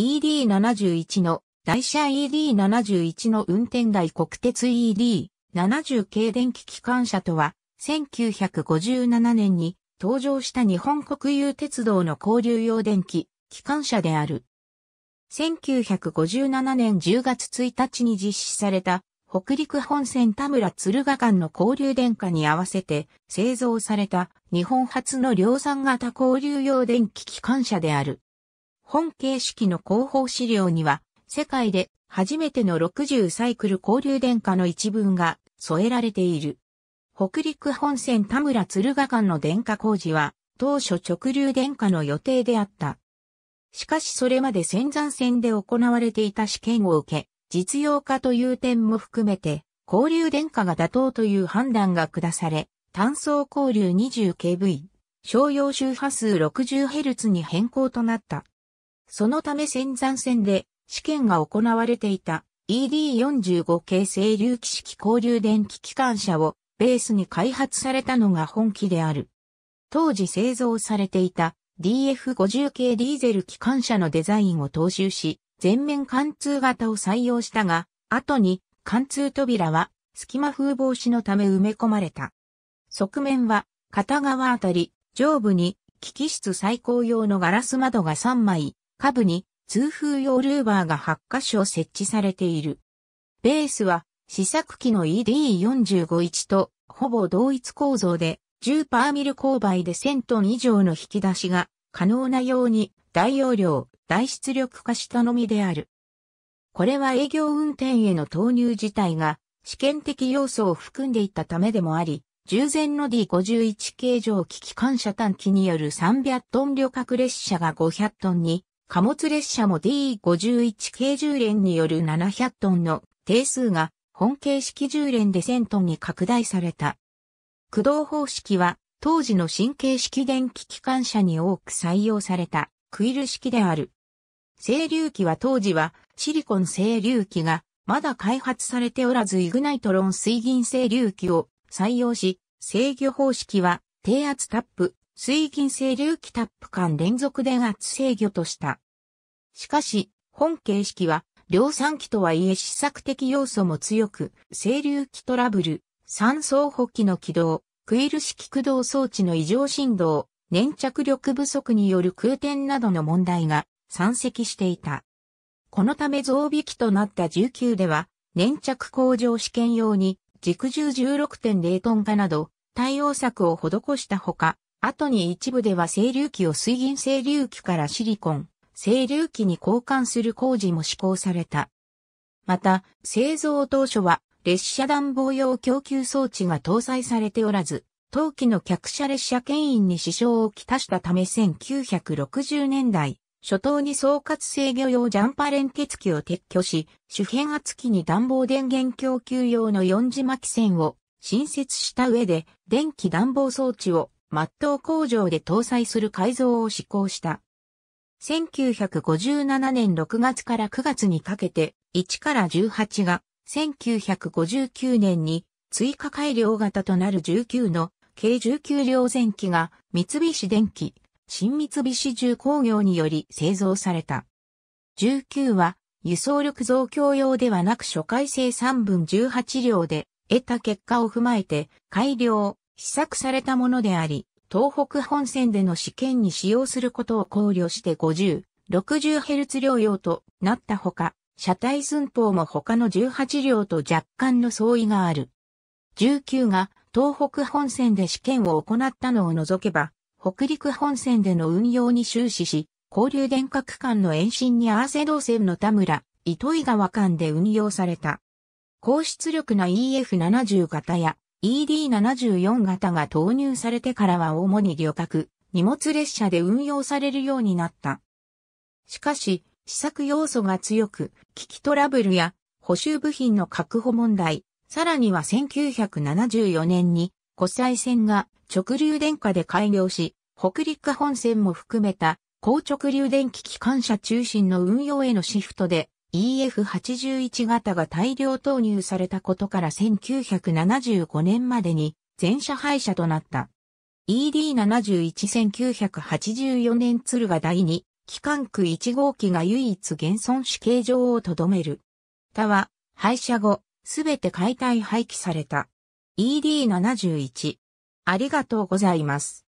ED71 の、台車 ED71 の運転台国鉄 ED70 系電気機関車とは、1957年に登場した日本国有鉄道の交流用電気機関車である。1957年10月1日に実施された北陸本線田村敦賀間の交流電化に合わせて製造された日本初の量産型交流用電気機関車である。本形式の広報資料には、世界で初めての60サイクル交流電化の一文が添えられている。北陸本線田村鶴ヶ間の電化工事は、当初直流電化の予定であった。しかしそれまで仙山線で行われていた試験を受け、実用化という点も含めて、交流電化が妥当という判断が下され、単層交流 20kV、商用周波数 60Hz に変更となった。そのため仙山線で試験が行われていた ED45 系整流機式交流電気機関車をベースに開発されたのが本機である。当時製造されていた DF50 系ディーゼル機関車のデザインを踏襲し、全面貫通型を採用したが、後に貫通扉は隙間風防止のため埋め込まれた。側面は片側あたり、上部に機器室最高用のガラス窓が3枚、下部に通風用ルーバーが8箇所設置されている。ベースは試作機の ED451 とほぼ同一構造で10パーミル勾配で1000トン以上の引き出しが可能なように大容量、大出力化したのみである。これは営業運転への投入自体が試験的要素を含んでいたためでもあり、従前の D51 形状機機関車短機による300トン旅客列車が500トンに貨物列車も D51 系10連による700トンの定数が本形式10連で1000トンに拡大された。駆動方式は当時の新形式電気機関車に多く採用されたクイル式である。整流機は当時はシリコン整流機がまだ開発されておらずイグナイトロン水銀整流機を採用し、制御方式は低圧タップ、水銀整流器タップ間連続電圧制御とした。しかし、本形式は、量産機とはいえ試作的要素も強く、清流機トラブル、三層補機の起動、クイル式駆動装置の異常振動、粘着力不足による空転などの問題が山積していた。このため増備機となった19では、粘着工場試験用に、軸重16.0トン化など、対応策を施したほか、後に一部では清流器を水銀清流器からシリコン、清流器に交換する工事も施行された。また、製造当初は列車暖房用供給装置が搭載されておらず、当期の客車列車牽引に支障をきたしたため1960年代、初頭に総括制御用ジャンパ連結機を撤去し、主変圧機に暖房電源供給用の四字巻線を新設した上で、電気暖房装置をマット工場で搭載する改造を施行した。1957年6月から9月にかけて1から18が1959年に追加改良型となる19の計19両前機が三菱電機、新三菱重工業により製造された。19は輸送力増強用ではなく初回生3分18両で得た結果を踏まえて改良、試作されたものであり、東北本線での試験に使用することを考慮して50、6 0ルツ両用となったほか、車体寸法も他の18両と若干の相違がある。19が東北本線で試験を行ったのを除けば、北陸本線での運用に終始し、交流電化区間の延伸にアーセ動線の田村、糸井川間で運用された。高出力な EF70 型や ED74 型が投入されてからは主に旅客、荷物列車で運用されるようになった。しかし、試作要素が強く、機器トラブルや補修部品の確保問題、さらには1974年に国際線が直流電化で改良し、北陸本線も含めた高直流電気機関車中心の運用へのシフトで EF81 型が大量投入されたことから1975年までに全車廃車となった。ED711984 年鶴が第2機関区1号機が唯一現存死形状をとどめる。他は廃車後、すべて解体廃棄された。ED71。ありがとうございます。